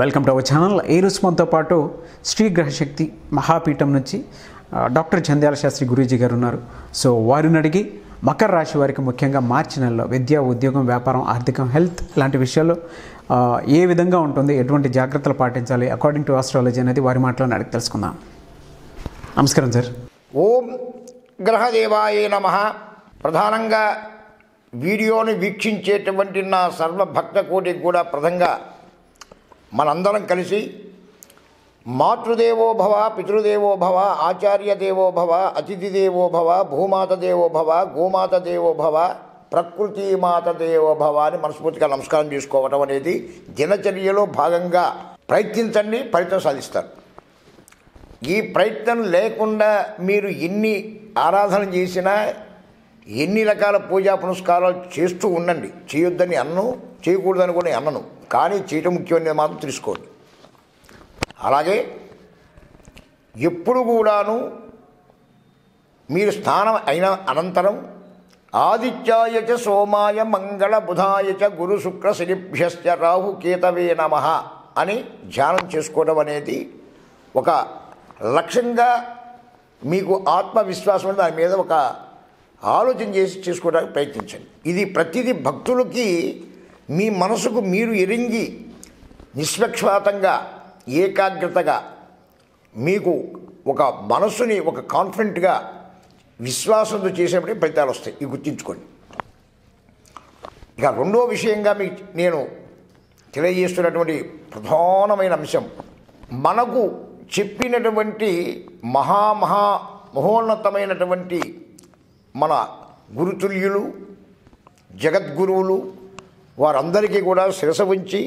welcome to our channel ఏ రోజు మనతో పాటు శ్రీ గ్రహశక్తి మహాపీఠం నుంచి డాక్టర్ చంద్యాల శాస్త్రి గురూజీ గారు ఉన్నారు సో వారిని అడిగి మకర రాశి వారికి ముఖ్యంగా మార్చి నెలలో విద్య ఉద్యోగం వ్యాపారం ఆర్థికం హెల్త్ లాంటి విషయాల్లో ఏ విధంగా ఉంటుంది ఎటువంటి జాగ్రత్తలు పాటించాలి అకార్డింగ్ టు ఆస్ట్రాలజీ అనేది వారి మాటలో అడిగి తెలుసుకుందాం నమస్కారం సార్ ఓం గ్రహదేవాయ నమ ప్రధానంగా వీడియోని వీక్షించేటువంటి నా సర్వభక్త కోటికి కూడా ప్రధంగా మనందరం కలిసి మాతృదేవోభవ పితృదేవోభవ ఆచార్య దేవోభవ అతిథి దేవోభవ భూమాత దేవోభవ గోమాత దేవోభవ ప్రకృతి మాత దేవోభవ అని మనస్ఫూర్తిగా నమస్కారం చేసుకోవటం అనేది దినచర్యలో భాగంగా ప్రయత్నించండి ఫలితం సాధిస్తారు ఈ ప్రయత్నం లేకుండా మీరు ఎన్ని ఆరాధన చేసినా ఎన్ని రకాల పూజా పునస్కారాలు చేస్తూ ఉండండి చేయొద్దని అన్ను చేయకూడదని కూడా అన్నను కానీ చీట ముఖ్యమైనది మాత్రం తెలుసుకోండి అలాగే ఎప్పుడు కూడాను మీరు స్నానం అయిన అనంతరం ఆదిత్యాయ సోమాయ మంగళ బుధాయ గురు శుక్ర శనిభ్యశ్చ రాహు కేతవే నమ అని ధ్యానం చేసుకోవడం అనేది ఒక లక్ష్యంగా మీకు ఆత్మవిశ్వాసం దాని మీద ఒక ఆలోచన చేసి చేసుకోవడానికి ప్రయత్నించండి ఇది ప్రతిదీ భక్తులకి మీ మనసుకు మీరు ఎరింగి నిష్పక్షపాతంగా ఏకాగ్రతగా మీకు ఒక మనస్సుని ఒక కాన్ఫిడెంట్గా విశ్వాసంతో చేసేప్పుడే ఫలితాలు వస్తాయి ఇవి గుర్తించుకోండి ఇక రెండో విషయంగా మీ నేను తెలియజేస్తున్నటువంటి ప్రధానమైన అంశం మనకు చెప్పినటువంటి మహామహా మహోన్నతమైనటువంటి మన గురుతుల్యులు జగద్గురువులు వారందరికీ కూడా శిరస ఉంచి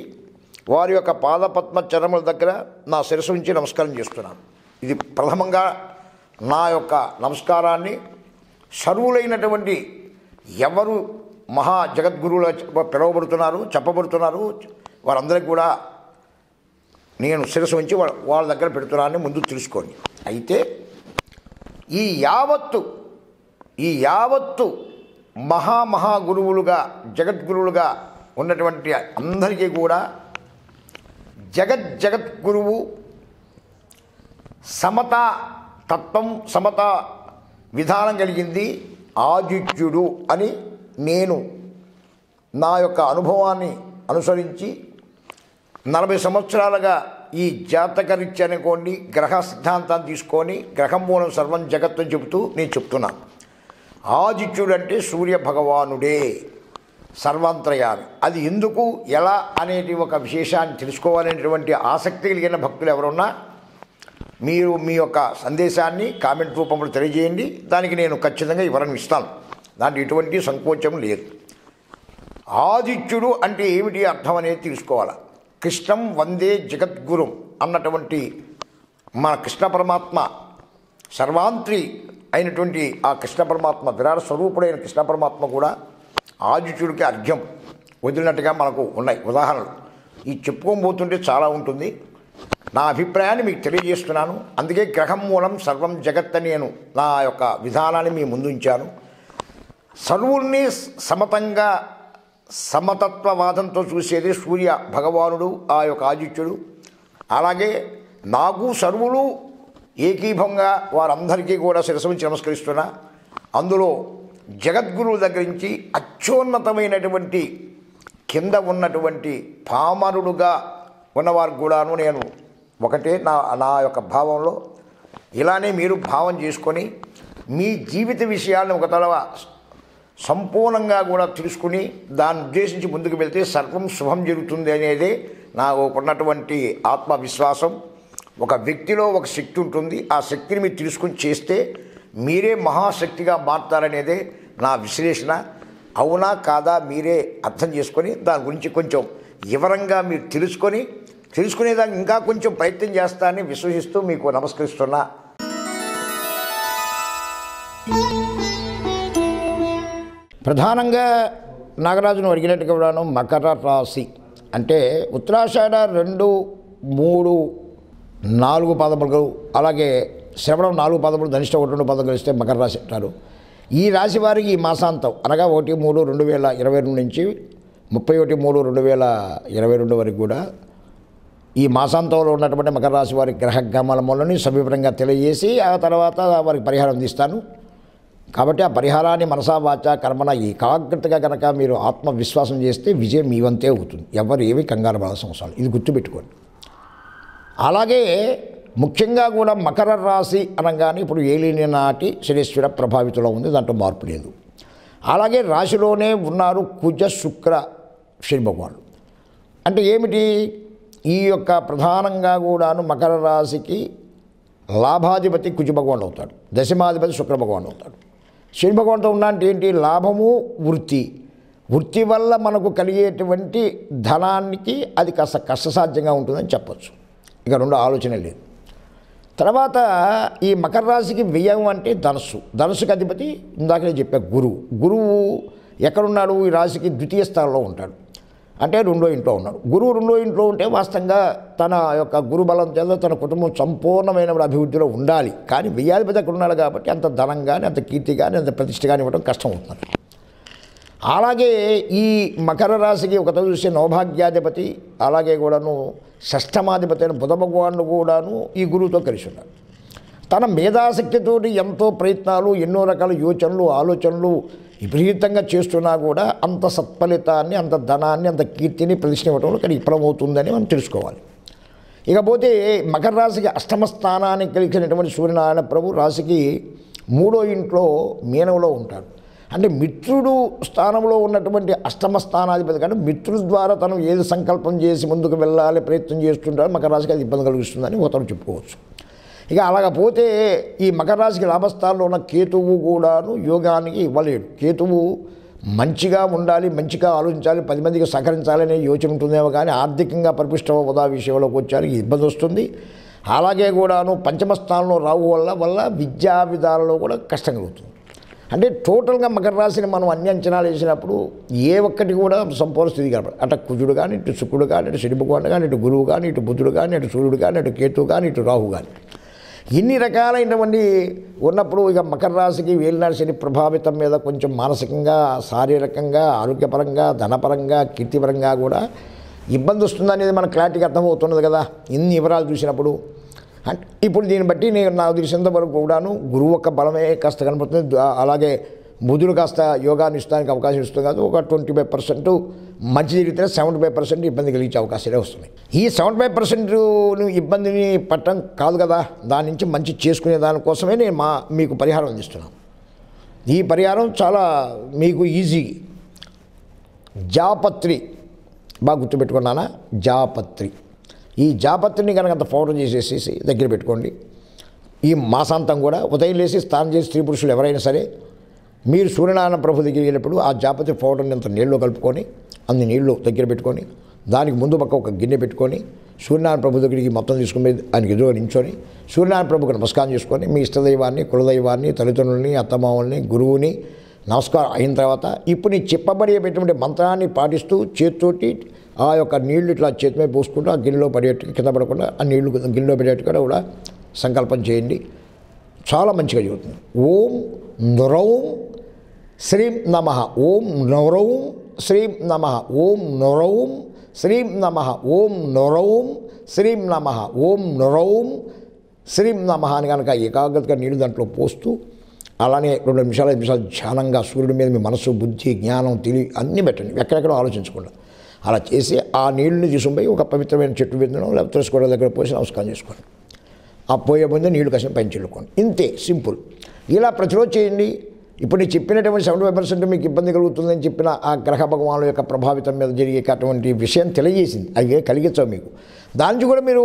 వారి యొక్క పాదపద్మ చరముల దగ్గర నా శిరసు ఉంచి నమస్కారం చేస్తున్నాను ఇది ప్రథమంగా నా యొక్క నమస్కారాన్ని సర్వులైనటువంటి ఎవరు మహా జగద్గురువులు పిలువబడుతున్నారు చెప్పబడుతున్నారు వారందరికీ కూడా నేను శిరసు ఉంచి వాళ్ళ దగ్గర పెడుతున్నానని ముందు తెలుసుకోండి అయితే ఈ యావత్తు ఈ యావత్తు మహామహాగురువులుగా గురువులుగా జగద్గురువులుగా ఉన్నటువంటి అందరికీ కూడా జగత్ జగద్గురువు సమత తత్వం సమత విధానం కలిగింది ఆదిత్యుడు అని నేను నా యొక్క అనుభవాన్ని అనుసరించి నలభై సంవత్సరాలుగా ఈ జాతకరీత్య అనుకోండి గ్రహ సిద్ధాంతాన్ని తీసుకొని గ్రహం మూలం సర్వం జగత్తు చెబుతూ నేను చెప్తున్నాను ఆదిత్యుడు అంటే సూర్య భగవానుడే సర్వాంతరయాలు అది ఎందుకు ఎలా అనేది ఒక విశేషాన్ని తెలుసుకోవాలనేటువంటి ఆసక్తి కలిగిన భక్తులు ఎవరున్నా మీరు మీ యొక్క సందేశాన్ని కామెంట్ రూపంలో తెలియజేయండి దానికి నేను ఖచ్చితంగా వివరణ ఇస్తాను దాంట్లో ఎటువంటి సంకోచం లేదు ఆదిత్యుడు అంటే ఏమిటి అర్థం అనేది తెలుసుకోవాలి కృష్ణం వందే జగద్గురు అన్నటువంటి మన కృష్ణ పరమాత్మ సర్వాంత్రి అయినటువంటి ఆ కృష్ణ పరమాత్మ విరాట స్వరూపుడైన కృష్ణ పరమాత్మ కూడా ఆదిత్యుడికి అర్ఘ్యం వదిలినట్టుగా మనకు ఉన్నాయి ఉదాహరణలు ఈ చెప్పుకోబోతుంటే చాలా ఉంటుంది నా అభిప్రాయాన్ని మీకు తెలియజేస్తున్నాను అందుకే గ్రహం మూలం సర్వం జగత్ అని నేను నా యొక్క విధానాన్ని మీ ముందుంచాను సర్వుల్ని సమతంగా సమతత్వవాదంతో చూసేది సూర్య భగవానుడు ఆ యొక్క ఆదిత్యుడు అలాగే నాకు సర్వులు ఏకీభంగా వారందరికీ కూడా శిరసమించి నమస్కరిస్తున్నా అందులో జగద్గురువు దగ్గర నుంచి అత్యున్నతమైనటువంటి కింద ఉన్నటువంటి పామరుడుగా ఉన్నవారు కూడాను నేను ఒకటే నా నా యొక్క భావంలో ఇలానే మీరు భావం చేసుకొని మీ జీవిత విషయాలను ఒక తలవ సంపూర్ణంగా కూడా తెలుసుకుని దాన్ని ఉద్దేశించి ముందుకు వెళ్తే సర్వం శుభం జరుగుతుంది అనేది నాకు ఉన్నటువంటి ఆత్మవిశ్వాసం ఒక వ్యక్తిలో ఒక శక్తి ఉంటుంది ఆ శక్తిని మీరు తెలుసుకుని చేస్తే మీరే మహాశక్తిగా మారుతారనేదే నా విశ్లేషణ అవునా కాదా మీరే అర్థం చేసుకొని దాని గురించి కొంచెం వివరంగా మీరు తెలుసుకొని తెలుసుకునేదానికి ఇంకా కొంచెం ప్రయత్నం చేస్తానని విశ్వసిస్తూ మీకు నమస్కరిస్తున్నా ప్రధానంగా నాగరాజును అడిగినట్టుగా కూడాను మకర రాశి అంటే ఉత్తరాషాఢ రెండు మూడు నాలుగు పదములు అలాగే శ్రవణం నాలుగు పదములు ధనిష్ట ఒకటి రెండు పదం కలిస్తే మకర రాశి అంటారు ఈ రాశి వారికి ఈ మాసాంతం అనగా ఒకటి మూడు రెండు వేల ఇరవై రెండు నుంచి ముప్పై ఒకటి మూడు రెండు వేల ఇరవై రెండు వరకు కూడా ఈ మాసాంతంలో ఉన్నటువంటి మకర రాశి వారి గ్రహ గమల మూలని సమీపంగా తెలియజేసి ఆ తర్వాత వారికి పరిహారం అందిస్తాను కాబట్టి ఆ పరిహారాన్ని మనసా వాచ కర్మన ఏకాగ్రతగా కనుక మీరు ఆత్మవిశ్వాసం చేస్తే విజయం మీ వంతే అవుతుంది ఎవరు ఏవి కంగారు పడాల్సిన అవసరం ఇది గుర్తుపెట్టుకోండి అలాగే ముఖ్యంగా కూడా మకర రాశి అనగానే ఇప్పుడు ఏలిని నాటి శనిశ్వర ప్రభావితంలో ఉంది దాంట్లో మార్పు లేదు అలాగే రాశిలోనే ఉన్నారు కుజ శుక్ర శని భగవానుడు అంటే ఏమిటి ఈ యొక్క ప్రధానంగా కూడాను మకర రాశికి లాభాధిపతి కుజ భగవానుడు అవుతాడు దశమాధిపతి శుక్ర భగవానుడు అవుతాడు శని భగవంతుడు ఉన్న అంటే ఏంటి లాభము వృత్తి వృత్తి వల్ల మనకు కలిగేటువంటి ధనానికి అది కాస్త కష్టసాధ్యంగా ఉంటుందని చెప్పచ్చు ఇక రెండు ఆలోచన లేదు తర్వాత ఈ మకర రాశికి వ్యయం అంటే ధనస్సు ధనస్సుకి అధిపతి ఇందాకనే చెప్పా గురువు గురువు ఎక్కడున్నాడు ఈ రాశికి ద్వితీయ స్థానంలో ఉంటాడు అంటే రెండో ఇంట్లో ఉన్నాడు గురువు రెండో ఇంట్లో ఉంటే వాస్తవంగా తన యొక్క బలం చేత తన కుటుంబం సంపూర్ణమైన అభివృద్ధిలో ఉండాలి కానీ వ్యయాధిపతి అక్కడ ఉన్నాడు కాబట్టి అంత ధనం కానీ అంత కీర్తి కానీ అంత ప్రతిష్ట కానీ ఇవ్వడం కష్టం అవుతుంది అలాగే ఈ మకర రాశికి ఒకత చూసే నవభాగ్యాధిపతి అలాగే కూడాను షష్టమాధిపతి అయిన బుధ భగవానుడు కూడాను ఈ గురువుతో కలిసి ఉన్నారు తన మేధాశక్తితో ఎంతో ప్రయత్నాలు ఎన్నో రకాల యోచనలు ఆలోచనలు విపరీతంగా చేస్తున్నా కూడా అంత సత్ఫలితాన్ని అంత ధనాన్ని అంత కీర్తిని ప్రదర్శించడంలో ఇక్కడ విఫలమవుతుందని మనం తెలుసుకోవాలి ఇకపోతే మకర రాశికి అష్టమ స్థానానికి కలిగినటువంటి సూర్యనారాయణ ప్రభు రాశికి మూడో ఇంట్లో మీనవులో ఉంటాడు అంటే మిత్రుడు స్థానంలో ఉన్నటువంటి అష్టమ స్థానాధిపతి కంటే మిత్రుడు ద్వారా తను ఏది సంకల్పం చేసి ముందుకు వెళ్ళాలి ప్రయత్నం చేస్తుంటారో మకర రాశికి అది ఇబ్బంది కలిగిస్తుందని ఒకతను చెప్పుకోవచ్చు ఇక అలాగపోతే ఈ మకర రాశికి లాభస్థానంలో ఉన్న కేతువు కూడాను యోగానికి ఇవ్వలేడు కేతువు మంచిగా ఉండాలి మంచిగా ఆలోచించాలి పది మందికి సహకరించాలనే యోచన ఉంటుందేమో కానీ ఆర్థికంగా పరిపుష్టమ హోదా విషయంలోకి వచ్చారు ఇబ్బంది వస్తుంది అలాగే కూడాను పంచమ స్థానంలో రావు వల్ల వల్ల విద్యా విధానంలో కూడా కష్టం కలుగుతుంది అంటే టోటల్గా మకర రాశిని మనం అన్ని అంచనాలు వేసినప్పుడు ఏ ఒక్కటి కూడా సంపూర్ణ స్థితి కనపడదు అటు కుజుడు కానీ ఇటు శుక్రుడు కానీ ఇటు శని భగవాన్ కానీ ఇటు గురువు కానీ ఇటు బుద్ధుడు కానీ ఇటు సూర్యుడు కానీ ఇటు కేతు కానీ ఇటు రాహు కానీ ఇన్ని రకాలైనటువంటి ఉన్నప్పుడు ఇక మకర రాశికి వేలినాడు శని ప్రభావితం మీద కొంచెం మానసికంగా శారీరకంగా ఆరోగ్యపరంగా ధనపరంగా కీర్తిపరంగా కూడా ఇబ్బంది వస్తుందనేది మనకు క్లారిటీగా అర్థమవుతున్నది కదా ఇన్ని వివరాలు చూసినప్పుడు ఇప్పుడు దీన్ని బట్టి నేను నా తెలిసినంత వరకు కూడాను గురువు యొక్క బలమే కాస్త కనబడుతుంది అలాగే బుధుడు కాస్త యోగాన్ని ఇస్తానికి అవకాశం ఇస్తుంది కాదు ఒక ట్వంటీ ఫైవ్ పర్సెంట్ మంచి జరిగితే సెవెంటీ ఫైవ్ పర్సెంట్ ఇబ్బంది కలిగించే అవకాశాలే వస్తున్నాయి ఈ సెవెంటీ ఫైవ్ పర్సెంట్ ఇబ్బందిని పట్టడం కాదు కదా దాని నుంచి మంచి చేసుకునే దానికోసమే నేను మా మీకు పరిహారం అందిస్తున్నాను ఈ పరిహారం చాలా మీకు ఈజీ జాపత్రి బాగా గుర్తుపెట్టుకున్నానా జాపత్రి ఈ జాపత్రిని కనుక అంత పౌరం చేసేసేసి దగ్గర పెట్టుకోండి ఈ మాసాంతం కూడా ఉదయం లేసి స్నానం చేసి స్త్రీ పురుషులు ఎవరైనా సరే మీరు సూర్యనారాయణ ప్రభు దగ్గర వెళ్ళినప్పుడు ఆ జాపత్రి పౌడర్ని అంత నీళ్ళు కలుపుకొని అన్ని నీళ్లు దగ్గర పెట్టుకొని దానికి ముందు పక్క ఒక గిన్నె పెట్టుకొని సూర్యనారాయణ ప్రభు దగ్గరికి మొత్తం తీసుకుని ఆయనకి ఎదురు నించొని సూర్యనారాయణ ప్రభుకి నమస్కారం చేసుకొని మీ ఇష్టదైవాన్ని కులదైవాన్ని తల్లిదండ్రుల్ని అత్తమామల్ని గురువుని నమస్కారం అయిన తర్వాత ఇప్పుడు నీ చెప్పబడి పెట్టినటువంటి మంత్రాన్ని పాటిస్తూ చేతితోటి ఆ యొక్క నీళ్లు ఇట్లా చేతి మీద పోసుకుంటూ ఆ గిన్నెలో పడేట్టు కింద పడకుండా ఆ నీళ్లు గిన్నెలో పడేట్టుగా కూడా సంకల్పం చేయండి చాలా మంచిగా చదువుతుంది ఓం నురౌం శ్రీం నమ ఓం నొరౌం శ్రీం నమ ఓం నురౌం శ్రీం నమ ఓం నురౌం శ్రీం నమ ఓం నురౌం శ్రీం నమ అని కనుక ఏకాగ్రతగా నీళ్ళు దాంట్లో పోస్తూ అలానే రెండు నిమిషాలు నిమిషాలు ధ్యానంగా సూర్యుడి మీద మీ మనసు బుద్ధి జ్ఞానం తెలివి అన్నీ పెట్టండి ఎక్కడెక్కడో ఆలోచించకుండా అలా చేసి ఆ నీళ్ళని తీసుకుపోయి ఒక పవిత్రమైన చెట్టు విందడం లేకపోతే తులసికోట దగ్గర పోసి నమస్కారం చేసుకోండి ఆ పోయే ముందు నీళ్లు కసిన పైన చెల్లుకోండి ఇంతే సింపుల్ ఇలా ప్రతిరోజు చేయండి ఇప్పుడు నేను చెప్పినటువంటి సెవెంటీ ఫైవ్ పర్సెంట్ మీకు ఇబ్బంది కలుగుతుందని చెప్పిన ఆ గ్రహ భగవాను యొక్క ప్రభావితం మీద జరిగేటటువంటి విషయం తెలియజేసింది అయ్యే కలిగించవు మీకు దాని కూడా మీరు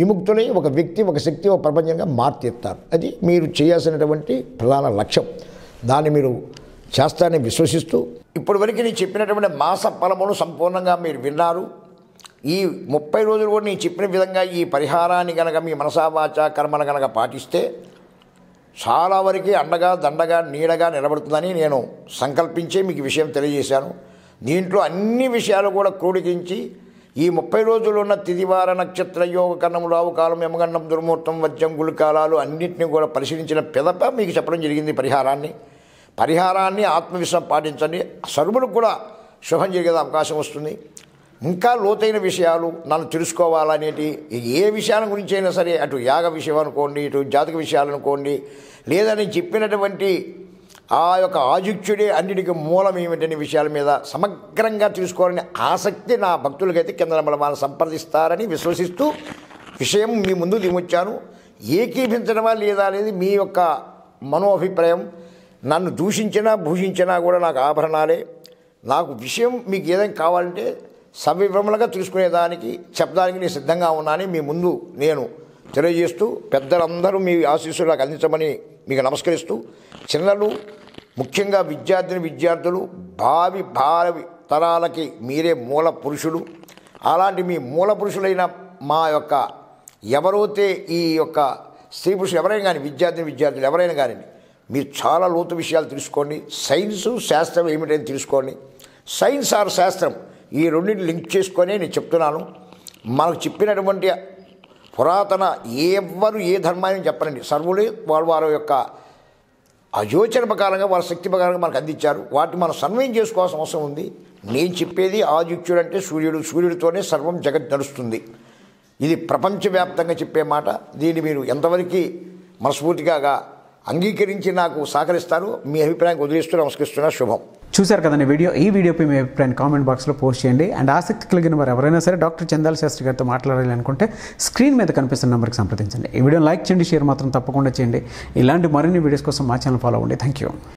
విముక్తులై ఒక వ్యక్తి ఒక శక్తి ఒక ప్రపంచంగా మార్తిస్తారు అది మీరు చేయాల్సినటువంటి ప్రధాన లక్ష్యం దాన్ని మీరు శాస్త్రాన్ని విశ్వసిస్తూ ఇప్పటివరకు నేను చెప్పినటువంటి మాస ఫలమును సంపూర్ణంగా మీరు విన్నారు ఈ ముప్పై రోజులు కూడా నేను చెప్పిన విధంగా ఈ పరిహారాన్ని కనుక మీ మనసావాచ కర్మను కనుక పాటిస్తే చాలా వరకు అండగా దండగా నీడగా నిలబడుతుందని నేను సంకల్పించి మీకు విషయం తెలియజేశాను దీంట్లో అన్ని విషయాలు కూడా క్రోడీకరించి ఈ ముప్పై రోజులు ఉన్న తిదివార నక్షత్ర యోగ కర్ణం రావు కాలం యమగండం దుర్ముహూర్తం వజ్రం గుళికాలాలు అన్నింటినీ కూడా పరిశీలించిన పిదప మీకు చెప్పడం జరిగింది పరిహారాన్ని పరిహారాన్ని ఆత్మవిశ్వాసం పాటించండి సర్వులకు కూడా శుభం జరిగే అవకాశం వస్తుంది ఇంకా లోతైన విషయాలు నన్ను తెలుసుకోవాలనేటి ఏ విషయాల గురించి అయినా సరే అటు యాగ విషయం అనుకోండి ఇటు జాతక విషయాలు అనుకోండి లేదా నేను చెప్పినటువంటి ఆ యొక్క ఆజుక్యుడే అన్నిటికీ మూలం ఏమిటనే విషయాల మీద సమగ్రంగా తెలుసుకోవాలని ఆసక్తి నా భక్తులకైతే కింద మనం సంప్రదిస్తారని విశ్వసిస్తూ విషయం మీ ముందు దిగొచ్చాను ఏకీభించడమా లేదా అనేది మీ యొక్క మనోభిప్రాయం నన్ను దూషించినా భూషించినా కూడా నాకు ఆభరణాలే నాకు విషయం మీకు ఏదైనా కావాలంటే సవివరములుగా తెలుసుకునేదానికి చెప్పడానికి నేను సిద్ధంగా ఉన్నానని మీ ముందు నేను తెలియజేస్తూ పెద్దలందరూ మీ ఆశీస్సులు నాకు అందించమని మీకు నమస్కరిస్తూ చిన్నలు ముఖ్యంగా విద్యార్థిని విద్యార్థులు భావి భావి తరాలకి మీరే మూల పురుషులు అలాంటి మీ మూల పురుషులైన మా యొక్క ఎవరైతే ఈ యొక్క స్త్రీ పురుషులు ఎవరైనా కానీ విద్యార్థిని విద్యార్థులు ఎవరైనా కానీ మీరు చాలా లోతు విషయాలు తెలుసుకోండి సైన్సు శాస్త్రం ఏమిటని తెలుసుకోండి సైన్స్ ఆర్ శాస్త్రం ఈ రెండింటిని లింక్ చేసుకొని నేను చెప్తున్నాను మనకు చెప్పినటువంటి పురాతన ఎవ్వరు ఏ ధర్మాన్ని చెప్పనండి సర్వులే వాళ్ళు వారి యొక్క అయోచన ప్రకారంగా వారి శక్తి ప్రకారంగా మనకు అందించారు వాటిని మనం సన్వయం చేసుకోవాల్సిన అవసరం ఉంది నేను చెప్పేది ఆదిత్యుడు అంటే సూర్యుడు సూర్యుడితోనే సర్వం జగత్ నడుస్తుంది ఇది ప్రపంచవ్యాప్తంగా చెప్పే మాట దీన్ని మీరు ఎంతవరకు మనస్ఫూర్తిగా అంగీకరించి నాకు సహకరిస్తారు మీ అభిప్రాయం వదిలిస్తూ నమస్కరిస్తున్నా శుభం చూశారు కదండి వీడియో ఈ వీడియోపై మీ అభిప్రాయం కామెంట్ బాక్స్లో పోస్ట్ చేయండి అండ్ ఆసక్తి కలిగిన వారు ఎవరైనా సరే డాక్టర్ చందాల శాస్త్రి గారితో మాట్లాడాలి అనుకుంటే స్క్రీన్ మీద కనిపిస్తున్న నెంబర్కి సంప్రదించండి ఈ వీడియో లైక్ చేయండి షేర్ మాత్రం తప్పకుండా చేయండి ఇలాంటి మరిన్ని వీడియోస్ కోసం మా ఛానల్ ఫాలో అవ్వండి థ్యాంక్ యూ